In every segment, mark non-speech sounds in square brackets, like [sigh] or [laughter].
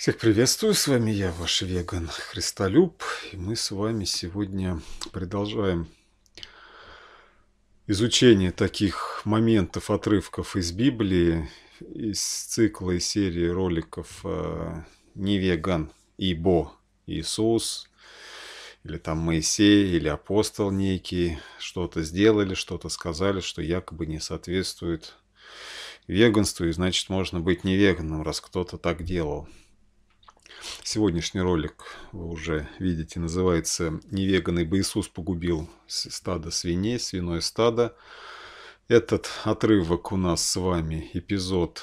Всех приветствую, с вами я, ваш веган Христолюб, и мы с вами сегодня продолжаем изучение таких моментов, отрывков из Библии, из цикла и серии роликов э, «Не веган, ибо Иисус», или там Моисей, или апостол некий, что-то сделали, что-то сказали, что якобы не соответствует веганству, и значит можно быть не веганом, раз кто-то так делал. Сегодняшний ролик вы уже видите, называется «Не веганы бы Иисус погубил стадо свиней, свиное стадо». Этот отрывок у нас с вами, эпизод,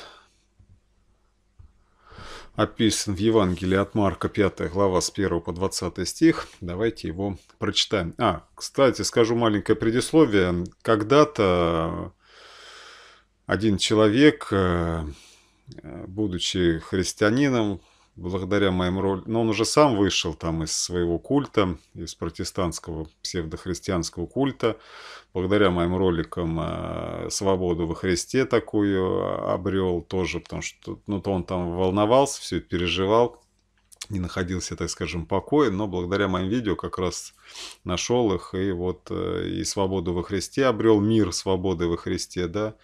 описан в Евангелии от Марка, 5 глава, с 1 по 20 стих. Давайте его прочитаем. А, кстати, скажу маленькое предисловие. Когда-то один человек, э, будучи христианином, благодаря моим ролям, но он уже сам вышел там из своего культа, из протестантского псевдохристианского культа, благодаря моим роликам э, «Свободу во Христе» такую э, обрел тоже, потому что ну, то он там волновался, все это переживал, не находился, так скажем, покоя, но благодаря моим видео как раз нашел их, и вот э, и свободу во Христе обрел, мир свободы во Христе, да,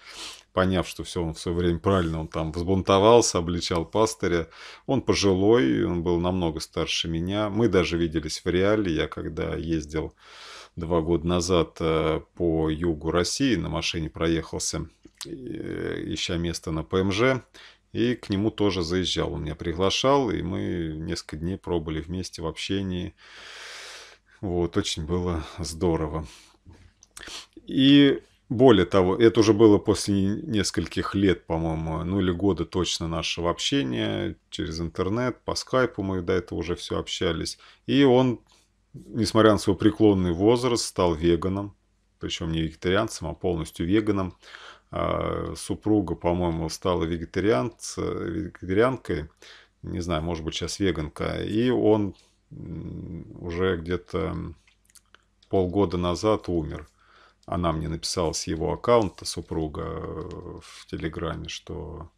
поняв, что все он в свое время правильно, он там взбунтовался, обличал пастыря. Он пожилой, он был намного старше меня. Мы даже виделись в реале. Я когда ездил два года назад э, по югу России, на машине проехался, э, ища место на ПМЖ, и к нему тоже заезжал. Он меня приглашал, и мы несколько дней пробыли вместе в общении. Вот, очень было здорово. И более того, это уже было после нескольких лет, по-моему, ну или года точно нашего общения через интернет, по скайпу мы до этого уже все общались. И он, несмотря на свой преклонный возраст, стал веганом, причем не вегетарианцем, а полностью веганом. А супруга, по-моему, стала вегетарианц, вегетарианкой, не знаю, может быть, сейчас веганка. И он уже где-то полгода назад умер она мне написала с его аккаунта супруга э, в Телеграме, что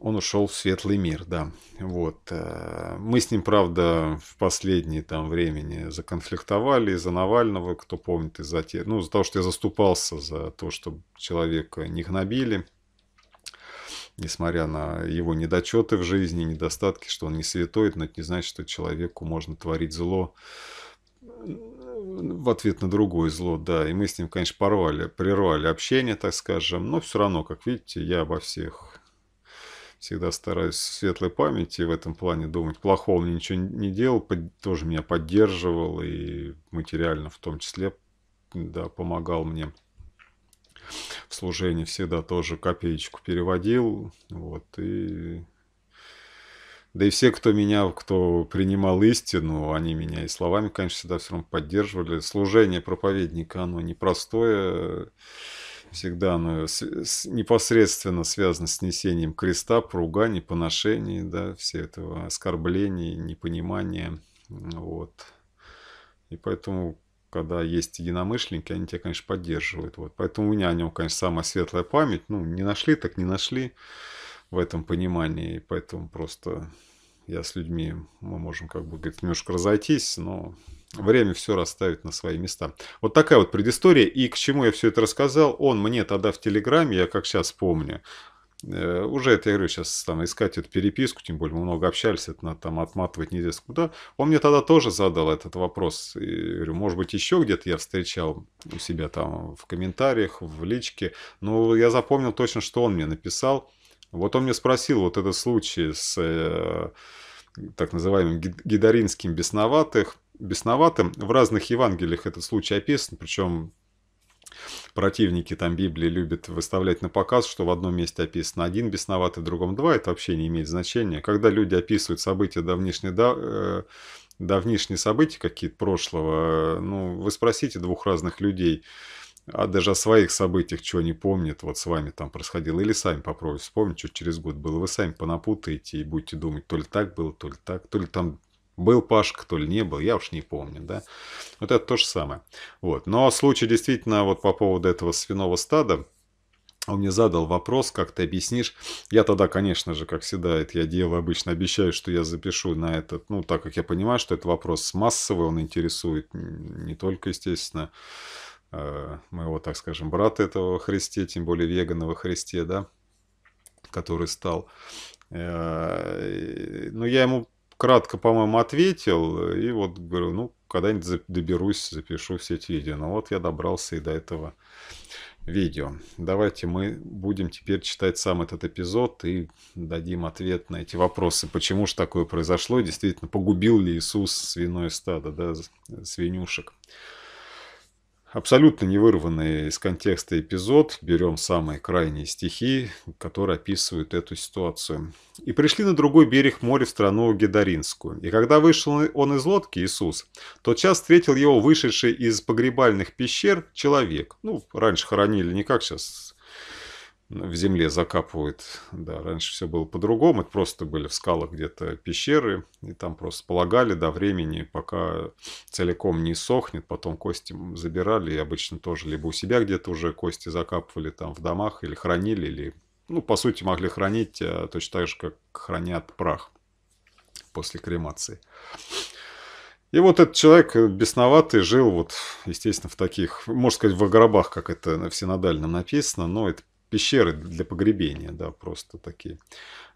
он ушел в светлый мир, да. Вот. Э, мы с ним, правда, в последнее там времени законфликтовали из-за Навального, кто помнит, из-за те... ну, из-за того, что я заступался за то, чтобы человека не гнобили, несмотря на его недочеты в жизни, недостатки, что он не святой, но это не значит, что человеку можно творить зло в ответ на другое зло, да. И мы с ним, конечно, порвали, прервали общение, так скажем. Но все равно, как видите, я обо всех всегда стараюсь в светлой памяти в этом плане думать. Плохого мне ничего не делал, под, тоже меня поддерживал и материально в том числе, да, помогал мне в служении всегда тоже копеечку переводил. Вот, и да и все, кто меня, кто принимал истину, они меня и словами, конечно, всегда все равно поддерживали. Служение проповедника, оно непростое, всегда оно непосредственно связано с несением креста, поруганий, поношений, да, все этого оскорбления, непонимания, вот. И поэтому, когда есть единомышленники, они тебя, конечно, поддерживают. Вот. Поэтому у меня о нем, конечно, самая светлая память. Ну, не нашли, так не нашли в этом понимании, и поэтому просто я с людьми, мы можем как бы говорит, немножко разойтись, но время все расставит на свои места. Вот такая вот предыстория. И к чему я все это рассказал, он мне тогда в Телеграме, я как сейчас помню, э, уже это, я говорю, сейчас там искать эту переписку, тем более мы много общались, это надо там отматывать неизвестно куда. Он мне тогда тоже задал этот вопрос. И, говорю, может быть, еще где-то я встречал у себя там в комментариях, в личке. Но я запомнил точно, что он мне написал. Вот он мне спросил вот этот случай с э, так называемым гидаринским бесноватых, бесноватым. В разных Евангелиях этот случай описан, причем противники там Библии любят выставлять на показ, что в одном месте описан один бесноватый, в другом два, это вообще не имеет значения. Когда люди описывают события давнишней, да, э, давнишние события какие-то прошлого, э, ну, вы спросите двух разных людей – а даже о своих событиях чего не помнит, вот с вами там происходило, или сами попробуйте вспомнить, что через год было, вы сами понапутаете и будете думать, то ли так было, то ли так, то ли там был Пашка, то ли не был, я уж не помню, да. Вот это то же самое. Вот. Но случай действительно вот по поводу этого свиного стада, он мне задал вопрос, как ты объяснишь. Я тогда, конечно же, как всегда, это я делаю, обычно обещаю, что я запишу на этот, ну, так как я понимаю, что этот вопрос массовый, он интересует не только, естественно, Э, моего, так скажем, брата этого Христе, тем более веганного Христе, да, который стал. Э, но я ему кратко, по-моему, ответил, и вот говорю, ну, когда-нибудь доберусь, запишу все эти видео. Но ну, вот я добрался и до этого видео. Давайте мы будем теперь читать сам этот эпизод и дадим ответ на эти вопросы. Почему же такое произошло? Действительно, погубил ли Иисус свиное стадо, да, свинюшек? абсолютно не вырванный из контекста эпизод, берем самые крайние стихи, которые описывают эту ситуацию. «И пришли на другой берег моря в страну Гедаринскую. И когда вышел он из лодки, Иисус, тот час встретил его вышедший из погребальных пещер человек». Ну, раньше хоронили не как сейчас, в земле закапывают. Да, раньше все было по-другому. Это просто были в скалах где-то пещеры, и там просто полагали до времени, пока целиком не сохнет. Потом кости забирали, и обычно тоже либо у себя где-то уже кости закапывали там в домах, или хранили, или, ну, по сути, могли хранить а точно так же, как хранят прах после кремации. И вот этот человек бесноватый жил вот, естественно, в таких, можно сказать, в гробах, как это в синодальном написано, но это пещеры для погребения, да, просто такие.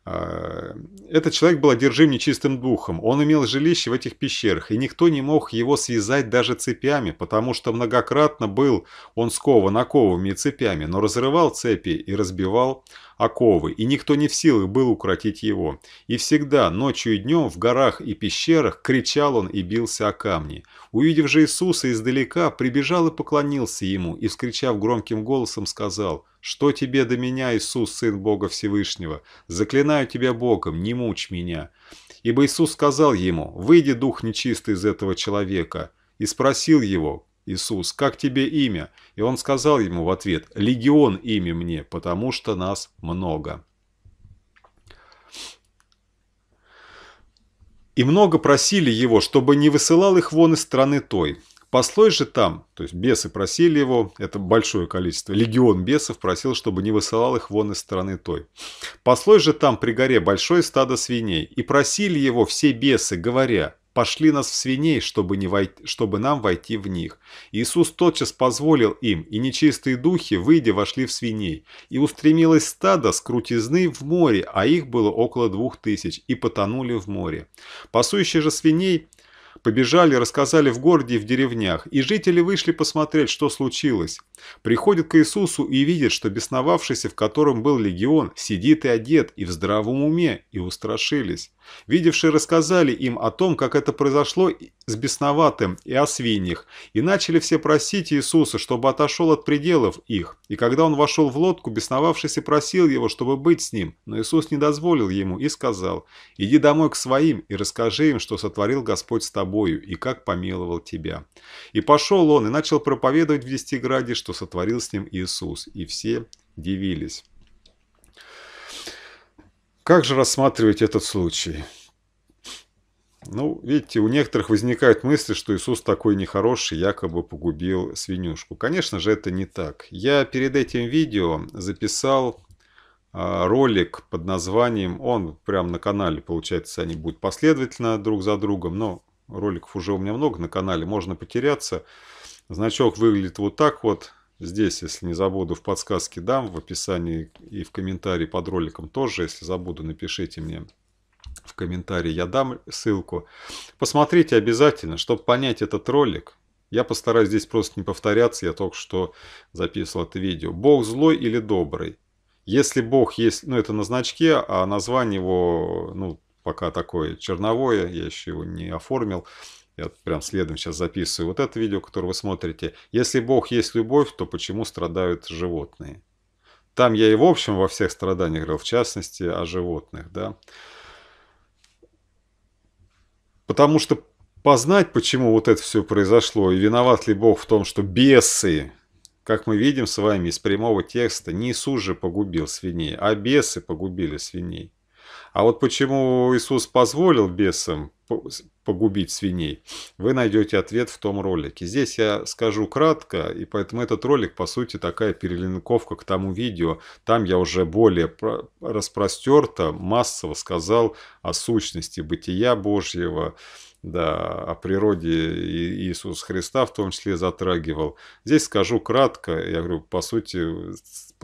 А, этот человек был одержим нечистым духом, он имел жилище в этих пещерах, и никто не мог его связать даже цепями, потому что многократно был он скован оковами и цепями, но разрывал цепи и разбивал оковы, и никто не в силах был укротить его. И всегда, ночью и днем, в горах и пещерах, кричал он и бился о камни. Увидев же Иисуса издалека, прибежал и поклонился ему, и, вскричав громким голосом, сказал «Что тебе до меня, Иисус, Сын Бога Всевышнего? Заклинаю тебя Богом, не мучь меня». Ибо Иисус сказал ему «Выйди, дух нечистый, из этого человека» и спросил его Иисус, как тебе имя?» И он сказал ему в ответ, «Легион имя мне, потому что нас много». И много просили его, чтобы не высылал их вон из страны той. Послой же там, то есть бесы просили его, это большое количество, легион бесов просил, чтобы не высылал их вон из страны той. Послой же там при горе большое стадо свиней, и просили его все бесы, говоря, пошли нас в свиней, чтобы, не войти, чтобы нам войти в них. Иисус тотчас позволил им, и нечистые духи, выйдя, вошли в свиней. И устремилось стадо с крутизны в море, а их было около двух тысяч, и потонули в море. Пасущие же свиней Побежали, рассказали в городе и в деревнях, и жители вышли посмотреть, что случилось. Приходят к Иисусу и видят, что бесновавшийся, в котором был легион, сидит и одет, и в здравом уме, и устрашились. Видевшие рассказали им о том, как это произошло, с бесноватым и о свиньях, и начали все просить Иисуса, чтобы отошел от пределов их. И когда он вошел в лодку, бесновавшийся просил его, чтобы быть с ним, но Иисус не дозволил ему и сказал, «Иди домой к своим и расскажи им, что сотворил Господь с тобою и как помиловал тебя». И пошел он и начал проповедовать в Десятиграде, что сотворил с ним Иисус, и все дивились. Как же рассматривать этот случай? Ну, видите, у некоторых возникают мысли, что Иисус такой нехороший, якобы погубил свинюшку. Конечно же, это не так. Я перед этим видео записал а, ролик под названием, он прям на канале, получается, они будут последовательно друг за другом, но роликов уже у меня много на канале, можно потеряться. Значок выглядит вот так вот. Здесь, если не забуду, в подсказке дам, в описании и в комментарии под роликом тоже. Если забуду, напишите мне в комментарии я дам ссылку. Посмотрите обязательно, чтобы понять этот ролик. Я постараюсь здесь просто не повторяться, я только что записывал это видео. Бог злой или добрый? Если Бог есть, ну это на значке, а название его, ну пока такое черновое, я еще его не оформил. Я прям следом сейчас записываю вот это видео, которое вы смотрите. Если Бог есть любовь, то почему страдают животные? Там я и в общем во всех страданиях говорил, в частности о животных, да. Потому что познать, почему вот это все произошло, и виноват ли Бог в том, что бесы, как мы видим с вами из прямого текста, не Иисус же погубил свиней, а бесы погубили свиней. А вот почему Иисус позволил бесам погубить свиней, вы найдете ответ в том ролике. Здесь я скажу кратко, и поэтому этот ролик, по сути, такая перелинковка к тому видео. Там я уже более распростерто, массово сказал о сущности бытия Божьего, да, о природе Иисуса Христа в том числе затрагивал. Здесь скажу кратко, я говорю, по сути,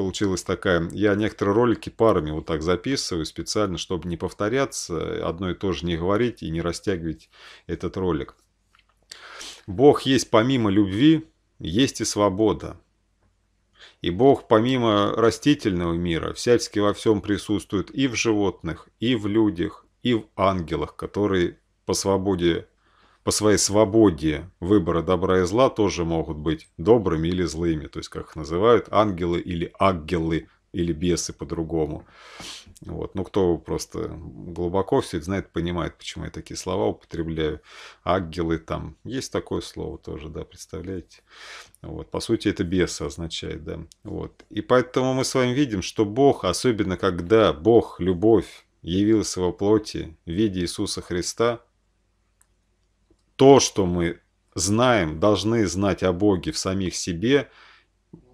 получилась такая. Я некоторые ролики парами вот так записываю специально, чтобы не повторяться, одно и то же не говорить и не растягивать этот ролик. Бог есть помимо любви, есть и свобода. И Бог помимо растительного мира всячески во всем присутствует и в животных, и в людях, и в ангелах, которые по свободе по своей свободе выбора добра и зла тоже могут быть добрыми или злыми. То есть, как их называют, ангелы или агелы, или бесы по-другому. Вот. Ну, кто просто глубоко все это знает, понимает, почему я такие слова употребляю. Агелы там. Есть такое слово тоже, да, представляете? Вот. По сути, это бесы означает, да. Вот. И поэтому мы с вами видим, что Бог, особенно когда Бог, любовь, явился во плоти в виде Иисуса Христа – то, что мы знаем, должны знать о Боге в самих себе.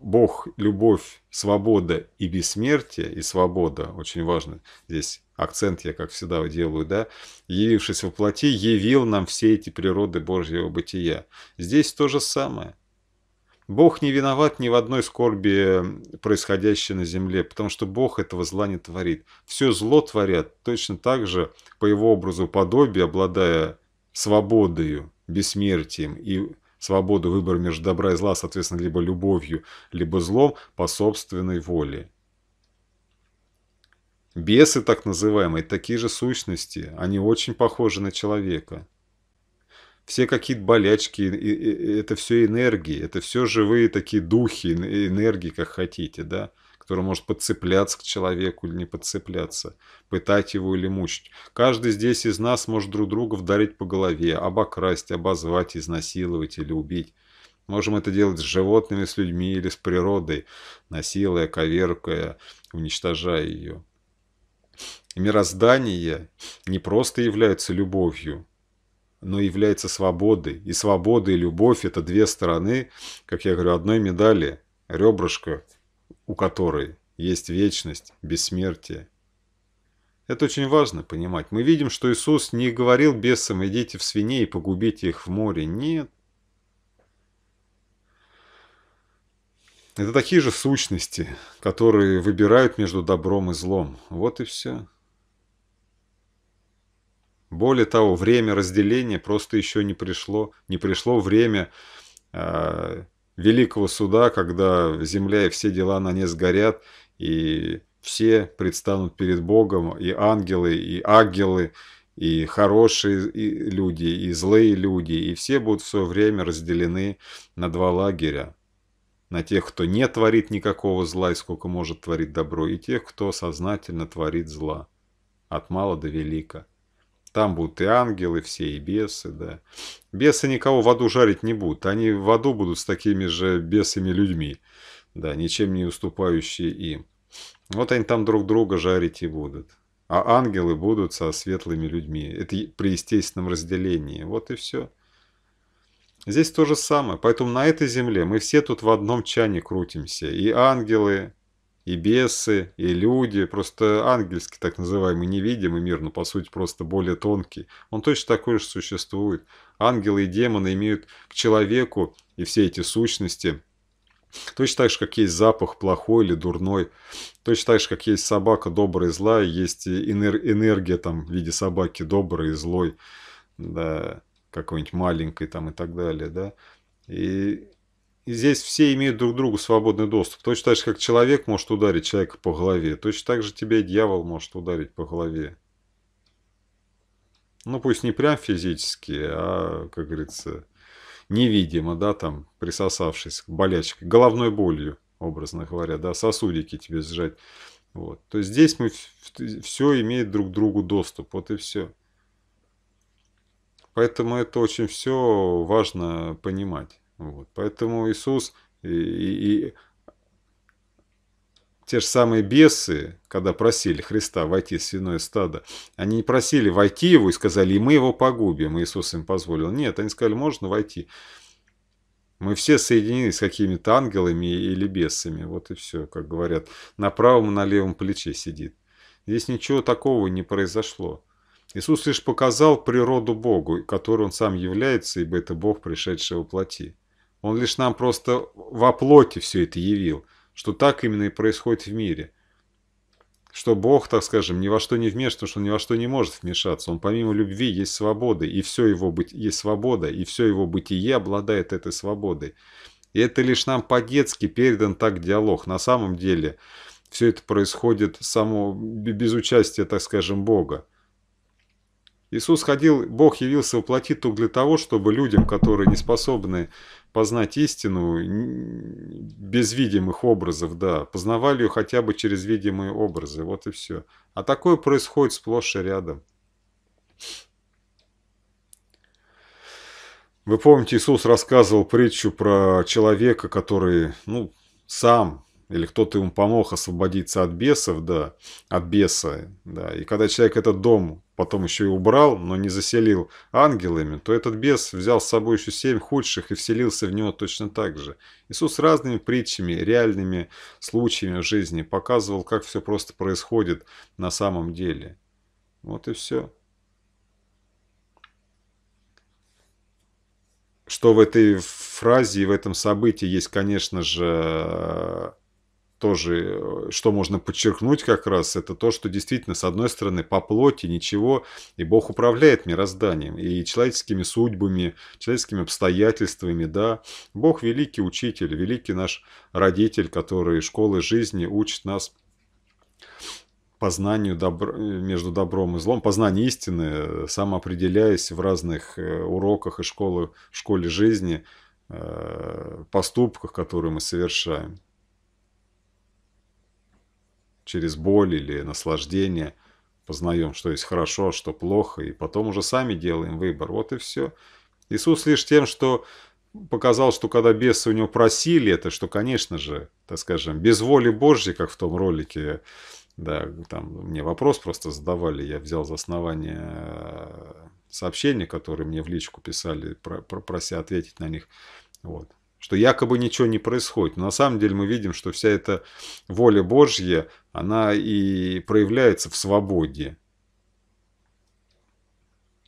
Бог – любовь, свобода и бессмертие, и свобода, очень важно, здесь акцент я, как всегда, делаю, да, явившись во плоти, явил нам все эти природы Божьего бытия. Здесь то же самое. Бог не виноват ни в одной скорби, э, происходящей на земле, потому что Бог этого зла не творит. Все зло творят точно так же, по его образу подобию, обладая свободою, бессмертием и свободу выбора между добра и зла, соответственно, либо любовью, либо злом по собственной воле. Бесы, так называемые, такие же сущности, они очень похожи на человека. Все какие-то болячки, это все энергии, это все живые такие духи, энергии, как хотите, да который может подцепляться к человеку или не подцепляться, пытать его или мучить. Каждый здесь из нас может друг друга вдарить по голове, обокрасть, обозвать, изнасиловать или убить. Можем это делать с животными, с людьми или с природой, насилуя, коверкая, уничтожая ее. мироздание не просто является любовью, но является свободой. И свобода и любовь – это две стороны, как я говорю, одной медали, ребрышко – у которой есть вечность, бессмертие. Это очень важно понимать. Мы видим, что Иисус не говорил бесам «идите в свиней и погубите их в море». Нет. Это такие же сущности, которые выбирают между добром и злом. Вот и все. Более того, время разделения просто еще не пришло. Не пришло время э, великого суда, когда земля и все дела на ней сгорят, и все предстанут перед Богом, и ангелы, и ангелы, и хорошие люди, и злые люди, и все будут в свое время разделены на два лагеря. На тех, кто не творит никакого зла и сколько может творить добро, и тех, кто сознательно творит зла, от мала до велика. Там будут и ангелы все, и бесы, да. Бесы никого в аду жарить не будут. Они в аду будут с такими же бесами людьми, да, ничем не уступающие им. Вот они там друг друга жарить и будут. А ангелы будут со светлыми людьми. Это при естественном разделении. Вот и все. Здесь то же самое. Поэтому на этой земле мы все тут в одном чане крутимся. И ангелы, и бесы, и люди, просто ангельский так называемый невидимый мир, но по сути просто более тонкий, он точно такой же существует. Ангелы и демоны имеют к человеку и все эти сущности – Точно так же, как есть запах плохой или дурной. Точно так же, как есть собака добрая и злая, есть энергия там в виде собаки добрая и злой, да, какой-нибудь маленькой там и так далее, да. И и здесь все имеют друг к другу свободный доступ. Точно так же, как человек может ударить человека по голове, точно так же тебя и дьявол может ударить по голове. Ну, пусть не прям физически, а, как говорится, невидимо, да, там, присосавшись к болячке, головной болью, образно говоря, да, сосудики тебе сжать. Вот. То есть здесь мы все имеет друг к другу доступ, вот и все. Поэтому это очень все важно понимать. Вот. Поэтому Иисус и, и, и те же самые бесы, когда просили Христа войти в свиное стадо, они не просили войти его и сказали, и мы его погубим, и Иисус им позволил. Нет, они сказали, можно войти. Мы все соединены с какими-то ангелами или бесами. Вот и все, как говорят, на правом и на левом плече сидит. Здесь ничего такого не произошло. Иисус лишь показал природу Богу, которой Он сам является, ибо это Бог, пришедший во плоти. Он лишь нам просто во плоти все это явил, что так именно и происходит в мире. Что Бог, так скажем, ни во что не вмешивается, что он ни во что не может вмешаться. Он помимо любви есть свобода, и все его быть есть свобода, и все его бытие обладает этой свободой. И это лишь нам по-детски передан так диалог. На самом деле все это происходит само, без участия, так скажем, Бога. Иисус ходил, Бог явился воплотить только для того, чтобы людям, которые не способны познать истину без видимых образов, да, познавали ее хотя бы через видимые образы, вот и все. А такое происходит сплошь и рядом. Вы помните, Иисус рассказывал притчу про человека, который, ну, сам или кто-то ему помог освободиться от бесов, да, от беса, да. И когда человек этот дом потом еще и убрал, но не заселил ангелами, то этот бес взял с собой еще семь худших и вселился в него точно так же. Иисус разными притчами, реальными случаями в жизни показывал, как все просто происходит на самом деле. Вот и все. Что в этой фразе и в этом событии есть, конечно же, тоже, э, что можно подчеркнуть как раз, это то, что действительно, с одной стороны, по плоти ничего, и Бог управляет мирозданием, и человеческими судьбами, человеческими обстоятельствами, да. Бог великий учитель, великий наш родитель, который школы жизни учит нас познанию добро, э, между добром и злом, познание истины, э, самоопределяясь в разных уроках и школы, школе жизни, поступках, которые мы совершаем через боль или наслаждение. Познаем, что есть хорошо, а что плохо, и потом уже сами делаем выбор. Вот и все. Иисус лишь тем, что показал, что когда бесы у него просили это, что, конечно же, так скажем, без воли Божьей, как в том ролике, да, там мне вопрос просто задавали, я взял за основание э, сообщения, которые мне в личку писали, про, про, прося ответить на них. Вот что якобы ничего не происходит. Но на самом деле мы видим, что вся эта воля Божья, она и проявляется в свободе.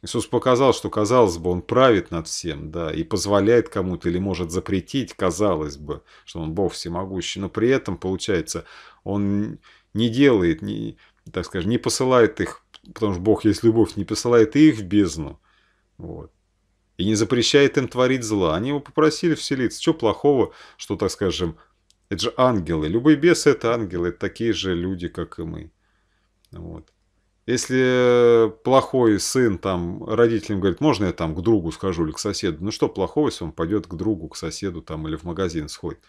Иисус показал, что, казалось бы, Он правит над всем, да, и позволяет кому-то или может запретить, казалось бы, что Он Бог всемогущий, но при этом, получается, Он не делает, не, так скажем, не посылает их, потому что Бог есть любовь, не посылает их в бездну, вот и не запрещает им творить зла. Они его попросили вселиться. Что плохого, что, так скажем, это же ангелы. Любые бесы – это ангелы, это такие же люди, как и мы. Вот. Если плохой сын там родителям говорит, можно я там к другу схожу или к соседу? Ну что плохого, если он пойдет к другу, к соседу там или в магазин сходит?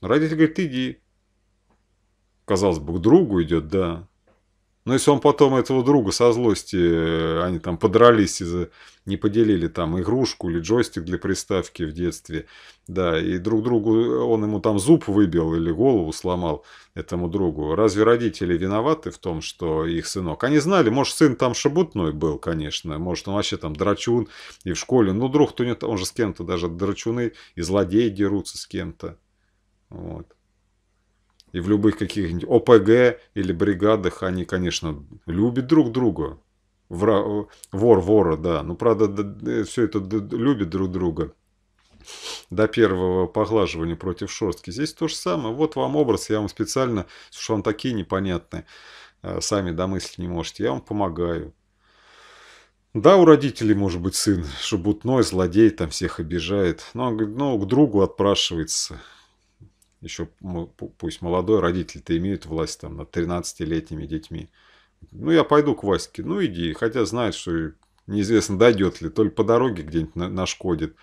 родитель говорит, иди. Казалось бы, к другу идет, да. Но ну, если он потом этого друга со злости, э, они там подрались и не поделили там игрушку или джойстик для приставки в детстве, да, и друг другу, э, он ему там зуб выбил или голову сломал этому другу. Разве родители виноваты в том, что их сынок? Они знали, может, сын там шабутной был, конечно, может, он вообще там драчун и в школе, ну друг-то нет, он же с кем-то даже драчуны и злодеи дерутся с кем-то. Вот. И в любых каких-нибудь ОПГ или бригадах они, конечно, любят друг друга. Вра... Э, вор вора, да. Ну, правда, все это любит друг друга до первого поглаживания против шерстки. Здесь то же самое. Вот вам образ, я вам специально, что он такие непонятные, э, сами домыслить не можете, я вам помогаю. Да, у родителей может быть сын шебутной, злодей, там всех обижает, но, но ну, к другу отпрашивается еще пусть молодой родители то имеют власть там над 13-летними детьми. Ну, я пойду к Ваське. Ну, иди. Хотя знает, что неизвестно, дойдет ли. То ли по дороге где-нибудь нашкодит.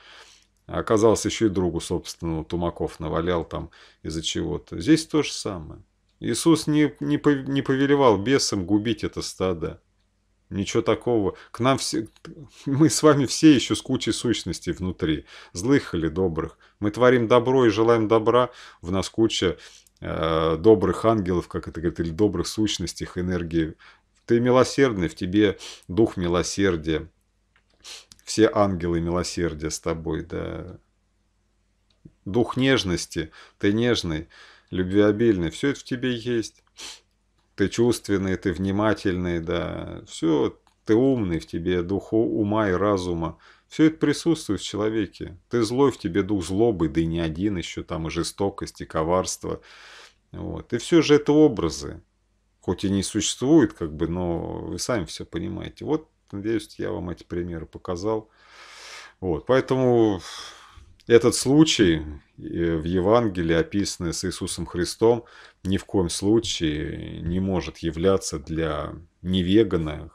А оказалось, еще и другу собственному Тумаков навалял там из-за чего-то. Здесь то же самое. Иисус не, не, не повелевал бесам губить это стадо. Ничего такого. К нам все... [laughs] Мы с вами все еще с кучей сущностей внутри. Злых или добрых. Мы творим добро и желаем добра. В нас куча э, добрых ангелов, как это говорит, или добрых сущностей, их энергии. Ты милосердный, в тебе дух милосердия. Все ангелы милосердия с тобой, да. Дух нежности, ты нежный, любвеобильный. Все это в тебе есть ты чувственный, ты внимательный, да, все, ты умный, в тебе дух ума и разума. Все это присутствует в человеке. Ты злой, в тебе дух злобы, да и не один еще, там и жестокость, и коварство. Вот. И все же это образы. Хоть и не существует, как бы, но вы сами все понимаете. Вот, надеюсь, я вам эти примеры показал. Вот, поэтому этот случай э, в Евангелии, описанный с Иисусом Христом, ни в коем случае не может являться для невегана,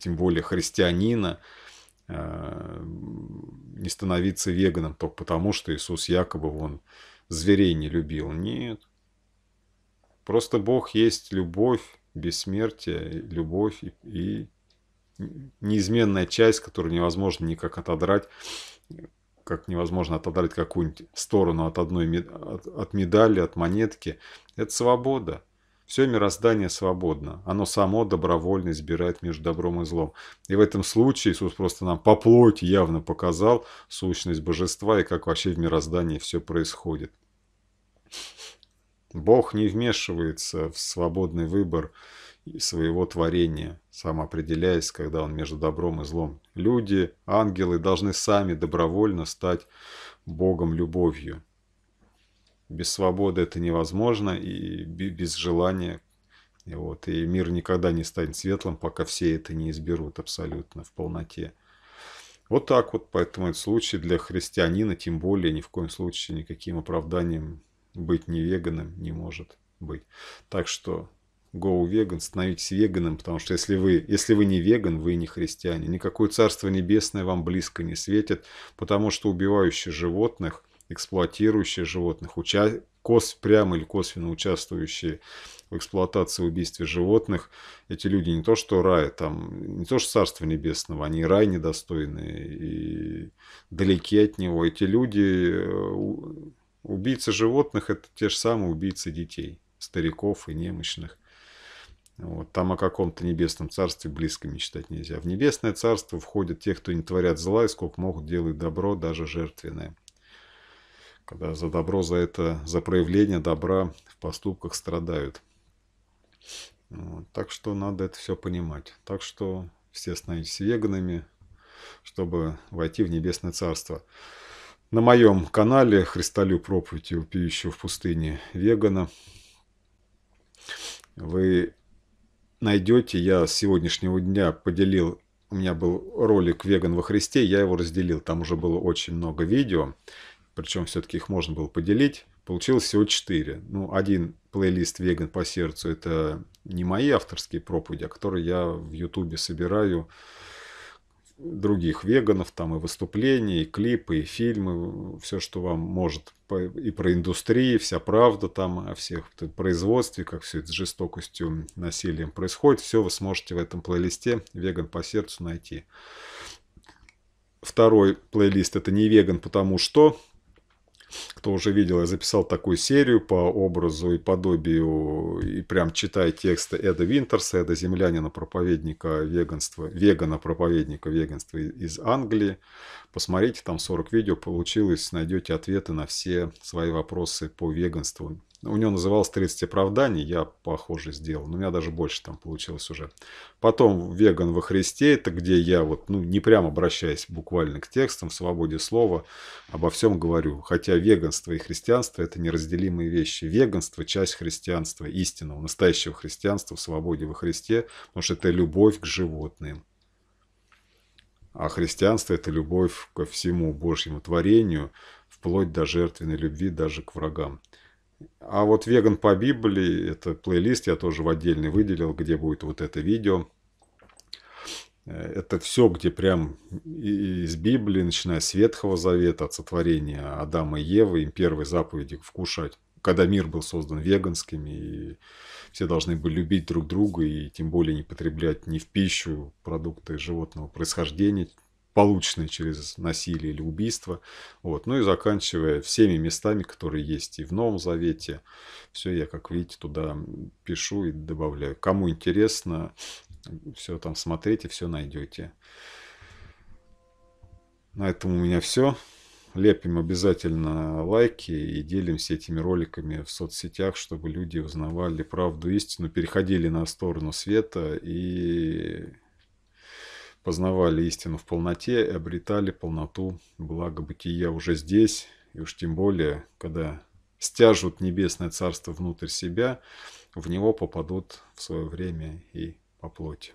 тем более христианина, э, не становиться веганом только потому, что Иисус якобы вон зверей не любил. Нет. Просто Бог есть любовь, бессмертие, любовь и неизменная часть, которую невозможно никак отодрать как невозможно отодрать какую-нибудь сторону от одной от, от медали, от монетки. Это свобода. Все мироздание свободно. Оно само добровольно избирает между добром и злом. И в этом случае Иисус просто нам по плоти явно показал сущность божества и как вообще в мироздании все происходит. Бог не вмешивается в свободный выбор своего творения, сам определяясь, когда он между добром и злом Люди, ангелы должны сами добровольно стать Богом любовью. Без свободы это невозможно и без желания. И, вот, и мир никогда не станет светлым, пока все это не изберут абсолютно в полноте. Вот так вот, поэтому этот случай для христианина, тем более, ни в коем случае никаким оправданием быть не веганом не может быть. Так что go vegan, становитесь веганом, потому что если вы, если вы не веган, вы не христиане. Никакое царство небесное вам близко не светит, потому что убивающие животных, эксплуатирующие животных, уча... кос... прямо или косвенно участвующие в эксплуатации убийстве животных, эти люди не то что рай, там, не то что царство небесного, они рай недостойны и далеки от него. Эти люди, э, убийцы животных, это те же самые убийцы детей, стариков и немощных. Вот, там о каком-то небесном царстве близко мечтать нельзя. В небесное царство входят те, кто не творят зла, и сколько могут делать добро, даже жертвенное. Когда за добро, за это, за проявление добра в поступках страдают. Вот, так что надо это все понимать. Так что все становитесь веганами, чтобы войти в небесное царство. На моем канале «Христолю проповедь и в пустыне вегана» вы найдете. Я с сегодняшнего дня поделил, у меня был ролик «Веган во Христе», я его разделил, там уже было очень много видео, причем все-таки их можно было поделить. Получилось всего 4. Ну, один плейлист «Веган по сердцу» — это не мои авторские проповеди, а которые я в Ютубе собираю других веганов, там и выступления, и клипы, и фильмы, все, что вам может, и про индустрии, вся правда там о всех производстве, как все это с жестокостью, насилием происходит, все вы сможете в этом плейлисте «Веган по сердцу» найти. Второй плейлист – это «Не веган, потому что», кто уже видел, я записал такую серию по образу и подобию, и прям читая тексты Эда Винтерса, Эда Землянина, проповедника веганства, вегана, проповедника веганства из Англии. Посмотрите там 40 видео, получилось, найдете ответы на все свои вопросы по веганству. У него называлось 30 оправданий, я похоже сделал, но у меня даже больше там получилось уже. Потом «Веган во Христе», это где я вот, ну, не прям обращаясь буквально к текстам, в свободе слова, обо всем говорю. Хотя веганство и христианство – это неразделимые вещи. Веганство – часть христианства, истинного, настоящего христианства в свободе во Христе, потому что это любовь к животным а христианство – это любовь ко всему Божьему творению, вплоть до жертвенной любви даже к врагам. А вот «Веган по Библии» – это плейлист, я тоже в отдельный выделил, где будет вот это видео. Это все, где прям из Библии, начиная с Ветхого Завета, от сотворения Адама и Евы, им первой заповеди «вкушать», когда мир был создан веганскими. и все должны бы любить друг друга и тем более не потреблять ни в пищу продукты животного происхождения, полученные через насилие или убийство. Вот. Ну и заканчивая всеми местами, которые есть и в Новом Завете. Все я, как видите, туда пишу и добавляю. Кому интересно, все там смотрите, все найдете. На этом у меня все лепим обязательно лайки и делимся этими роликами в соцсетях, чтобы люди узнавали правду истину, переходили на сторону света и познавали истину в полноте и обретали полноту блага бытия уже здесь, и уж тем более, когда стяжут небесное царство внутрь себя, в него попадут в свое время и по плоти.